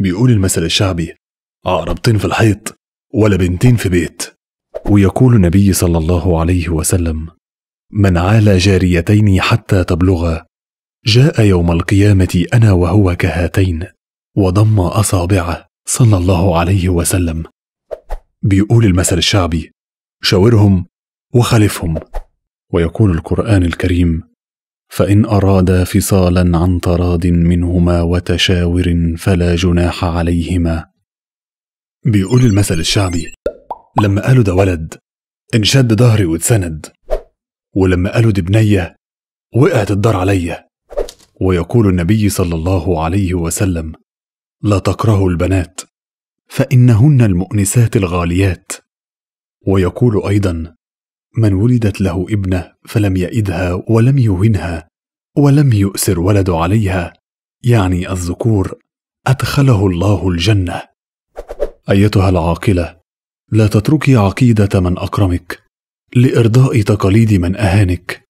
بيقول المثل الشعبي عقربتين في الحيط ولا بنتين في بيت ويقول النبي صلى الله عليه وسلم من عال جاريتين حتى تبلغا جاء يوم القيامة أنا وهو كهاتين وضم أصابعه صلى الله عليه وسلم بيقول المثل الشعبي شاورهم وخالفهم ويقول القرآن الكريم فان ارادا فصالا عن تراض منهما وتشاور فلا جناح عليهما بيقول المثل الشعبي لما قالوا ده ولد انشد ظهري واتسند ولما قالوا دي بنيه وقعت الدار عليا ويقول النبي صلى الله عليه وسلم لا تكرهوا البنات فانهن المؤنسات الغاليات ويقول ايضا من ولدت له ابنه فلم يئدها ولم يهنها ولم يؤسر ولد عليها يعني الذكور ادخله الله الجنه ايتها العاقله لا تتركي عقيده من اكرمك لارضاء تقاليد من اهانك